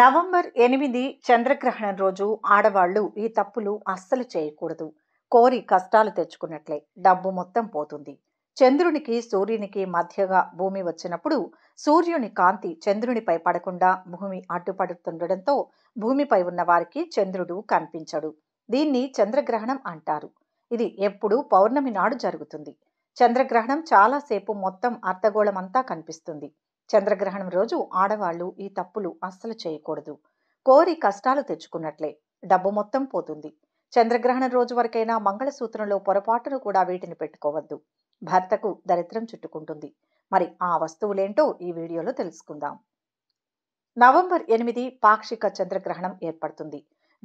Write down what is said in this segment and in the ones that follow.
November ఎనిమిది చంద్రగ్రహణం రోజు ఆడవాళ్లు ఈ తప్పులు అస్సలు చేయకూడదు కోరి కష్టాలు తెచ్చుకున్నట్లే డబ్బు మొత్తం పోతుంది చంద్రునికి సూర్యునికి మధ్యగా భూమి వచ్చినప్పుడు సూర్యుని కాంతి చంద్రునిపై పడకుండా భూమి అడ్డుపడుతుండటంతో భూమిపై ఉన్న వారికి చంద్రుడు కనిపించడు దీన్ని చంద్రగ్రహణం అంటారు ఇది ఎప్పుడూ పౌర్ణమి నాడు జరుగుతుంది చంద్రగ్రహణం చాలాసేపు మొత్తం అర్ధగోళమంతా కనిపిస్తుంది చంద్రగ్రహణం రోజు ఆడవాళ్లు ఈ తప్పులు అస్సలు చేయకూడదు కోరి కష్టాలు తెచ్చుకున్నట్లే డబ్బు మొత్తం పోతుంది చంద్రగ్రహణం రోజు వరకైనా మంగళసూత్రంలో పొరపాటును కూడా వీటిని పెట్టుకోవద్దు భర్తకు దరిద్రం చుట్టుకుంటుంది మరి ఆ వస్తువులేంటో ఈ వీడియోలో తెలుసుకుందాం నవంబర్ ఎనిమిది పాక్షిక చంద్రగ్రహణం ఏర్పడుతుంది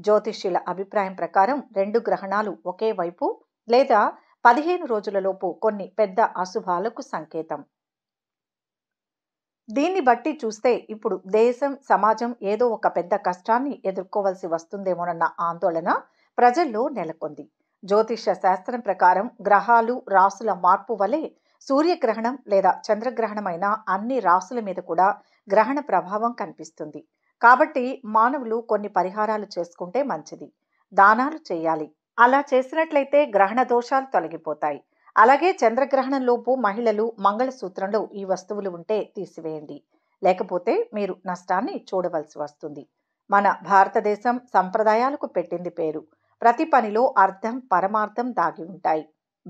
జ్యోతిష్యుల అభిప్రాయం ప్రకారం రెండు గ్రహణాలు ఒకే వైపు లేదా పదిహేను రోజులలోపు కొన్ని పెద్ద అశుభాలకు సంకేతం దీన్ని బట్టి చూస్తే ఇప్పుడు దేశం సమాజం ఏదో ఒక పెద్ద కష్టాన్ని ఎదుర్కోవలసి వస్తుందేమోనన్న ఆందోళన ప్రజల్లో నెలకొంది జ్యోతిష శాస్త్రం ప్రకారం గ్రహాలు రాసుల మార్పు వలె సూర్యగ్రహణం లేదా చంద్రగ్రహణమైన అన్ని రాసుల మీద కూడా గ్రహణ ప్రభావం కనిపిస్తుంది కాబట్టి మానవులు కొన్ని పరిహారాలు చేసుకుంటే మంచిది దానాలు చేయాలి అలా చేసినట్లయితే గ్రహణ దోషాలు తొలగిపోతాయి అలాగే చంద్రగ్రహణంలోపు మహిళలు మంగళసూత్రంలో ఈ వస్తువులు ఉంటే తీసివేయండి లేకపోతే మీరు నష్టాన్ని చూడవలసి వస్తుంది మన భారతదేశం సంప్రదాయాలకు పెట్టింది పేరు ప్రతి పనిలో అర్థం పరమార్థం దాగి ఉంటాయి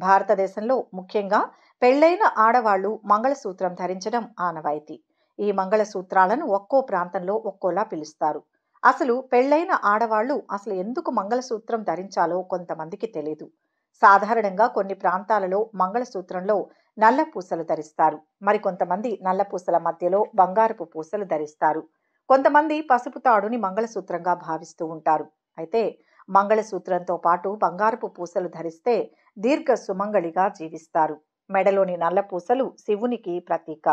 భారతదేశంలో ముఖ్యంగా పెళ్లైన ఆడవాళ్లు మంగళసూత్రం ధరించడం ఆనవాయితీ ఈ మంగళసూత్రాలను ఒక్కో ప్రాంతంలో ఒక్కోలా పిలుస్తారు అసలు పెళ్లైన ఆడవాళ్లు అసలు ఎందుకు మంగళసూత్రం ధరించాలో కొంతమందికి తెలియదు సాధారణంగా కొన్ని ప్రాంతాలలో మంగళసూత్రంలో నల్ల పూసలు ధరిస్తారు మరికొంతమంది నల్ల పూసల మధ్యలో బంగారపు పూసలు ధరిస్తారు కొంతమంది పసుపు తాడుని మంగళసూత్రంగా భావిస్తూ ఉంటారు అయితే మంగళసూత్రంతో పాటు బంగారపు పూసలు ధరిస్తే దీర్ఘ సుమంగళిగా జీవిస్తారు మెడలోని నల్ల పూసలు శివునికి ప్రతీక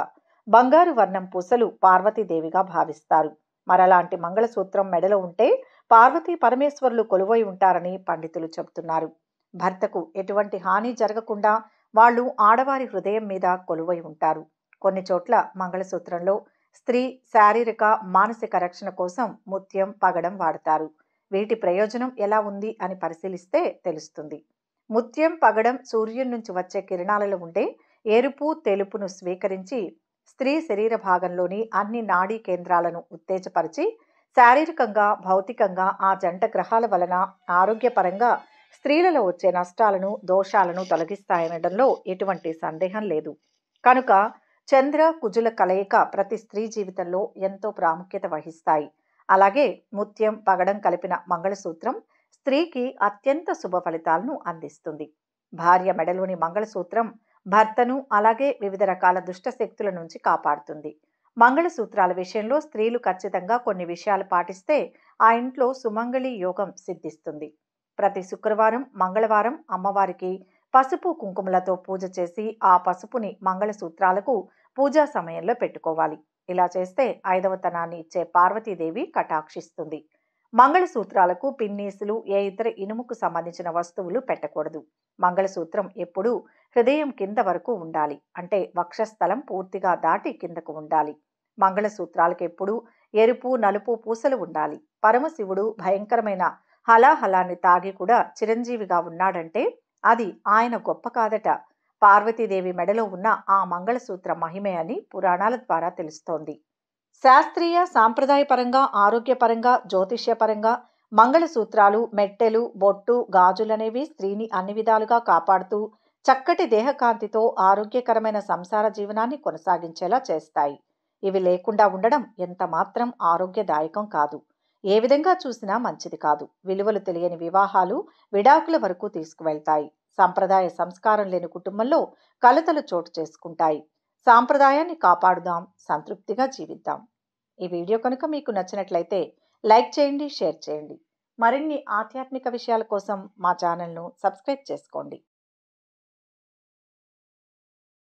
బంగారు వర్ణం పూసలు పార్వతీదేవిగా భావిస్తారు మరలాంటి మంగళసూత్రం మెడలో ఉంటే పార్వతీ పరమేశ్వరులు కొలువై ఉంటారని పండితులు చెబుతున్నారు భర్తకు ఎటువంటి హాని జరగకుండా వాళ్ళు ఆడవారి హృదయం మీద కొలువై ఉంటారు కొన్ని చోట్ల మంగళసూత్రంలో స్త్రీ శారీరక మానసిక రక్షణ కోసం ముత్యం పగడం వాడతారు వీటి ప్రయోజనం ఎలా ఉంది అని పరిశీలిస్తే తెలుస్తుంది ముత్యం పగడం సూర్యుడి నుంచి వచ్చే కిరణాలలో ఉండే ఎరుపు తెలుపును స్వీకరించి స్త్రీ శరీర భాగంలోని అన్ని నాడీ కేంద్రాలను ఉత్తేజపరిచి శారీరకంగా భౌతికంగా ఆ జంట గ్రహాల వలన ఆరోగ్యపరంగా స్త్రీలలో వచ్చే నష్టాలను దోషాలను తొలగిస్తాయనడంలో ఎటువంటి సందేహం లేదు కనుక చంద్ర కుజుల కలయిక ప్రతి స్త్రీ జీవితంలో ఎంతో ప్రాముఖ్యత వహిస్తాయి అలాగే ముత్యం పగడం కలిపిన మంగళసూత్రం స్త్రీకి అత్యంత శుభ ఫలితాలను అందిస్తుంది భార్య మెడలోని మంగళసూత్రం భర్తను అలాగే వివిధ రకాల దుష్ట శక్తుల నుంచి కాపాడుతుంది మంగళసూత్రాల విషయంలో స్త్రీలు ఖచ్చితంగా కొన్ని విషయాలు పాటిస్తే ఆ ఇంట్లో సుమంగళి యోగం సిద్ధిస్తుంది ప్రతి శుక్రవారం మంగళవారం అమ్మవారికి పసుపు కుంకుమలతో పూజ చేసి ఆ పసుపుని మంగళసూత్రాలకు పూజా సమయంలో పెట్టుకోవాలి ఇలా చేస్తే ఐదవతనాన్ని ఇచ్చే పార్వతీదేవి కటాక్షిస్తుంది మంగళసూత్రాలకు పిన్నీసులు ఏ ఇతర ఇనుముకు సంబంధించిన వస్తువులు పెట్టకూడదు మంగళసూత్రం ఎప్పుడూ హృదయం కింద వరకు ఉండాలి అంటే వక్షస్థలం పూర్తిగా దాటి కిందకు ఉండాలి మంగళసూత్రాలకు ఎప్పుడూ ఎరుపు నలుపు పూసలు ఉండాలి పరమశివుడు భయంకరమైన హలాహలాన్ని తాగి కూడా చిరంజీవిగా ఉన్నాడంటే అది ఆయన గొప్ప కాదట పార్వతీదేవి మెడలో ఉన్న ఆ మంగళసూత్ర మహిమే అని పురాణాల ద్వారా తెలుస్తోంది శాస్త్రీయ సాంప్రదాయపరంగా ఆరోగ్యపరంగా జ్యోతిష్యపరంగా మంగళసూత్రాలు మెట్టెలు బొట్టు గాజులనేవి స్త్రీని అన్ని విధాలుగా కాపాడుతూ చక్కటి దేహకాంతితో ఆరోగ్యకరమైన సంసార జీవనాన్ని కొనసాగించేలా చేస్తాయి ఇవి లేకుండా ఉండడం ఎంతమాత్రం ఆరోగ్యదాయకం కాదు ఏ విధంగా చూసినా మంచిది కాదు విలువలు తెలియని వివాహాలు విడాకుల వరకు తీసుకువెళ్తాయి సాంప్రదాయ సంస్కారం లేని కుటుంబంలో కలతలు చోటు చేసుకుంటాయి సాంప్రదాయాన్ని కాపాడుదాం సంతృప్తిగా జీవిద్దాం ఈ వీడియో కనుక మీకు నచ్చినట్లయితే లైక్ చేయండి షేర్ చేయండి మరిన్ని ఆధ్యాత్మిక విషయాల కోసం మా ఛానల్ను సబ్స్క్రైబ్ చేసుకోండి